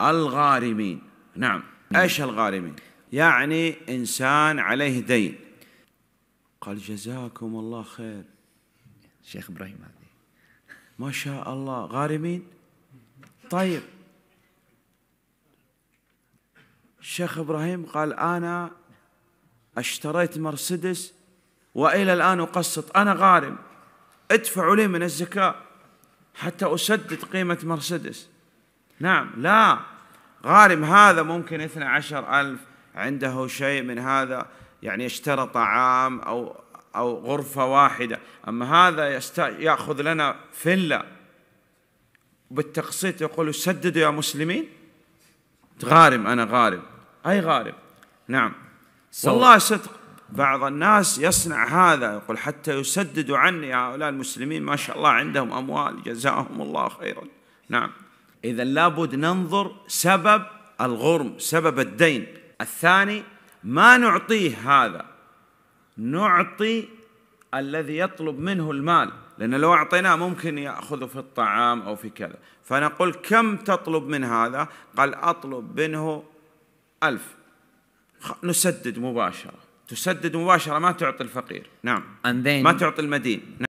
الغارمين نعم. نعم ايش الغارمين يعني انسان عليه دين قال جزاكم الله خير شيخ ابراهيم هذه ما شاء الله غارمين طيب الشيخ ابراهيم قال انا اشتريت مرسيدس والى الان اقسط انا غارم ادفعوا لي من الزكاه حتى اسدد قيمه مرسيدس نعم لا غارم هذا ممكن 12 ألف عنده شيء من هذا يعني اشترى طعام أو أو غرفة واحدة أما هذا يأخذ لنا فيلا بالتقسيط يقول سددوا يا مسلمين غارم أنا غارم أي غارم نعم والله صدق بعض الناس يصنع هذا يقول حتى يسددوا عني هؤلاء المسلمين ما شاء الله عندهم أموال جزاهم الله خيرا نعم إذا لابد ننظر سبب الغرم سبب الدين الثاني ما نعطيه هذا نعطي الذي يطلب منه المال لأن لو أعطيناه ممكن يأخذه في الطعام أو في كذا فنقول كم تطلب من هذا قال أطلب منه ألف نسدد مباشرة تسدد مباشرة ما تعطي الفقير نعم ما تعطي المدين نعم.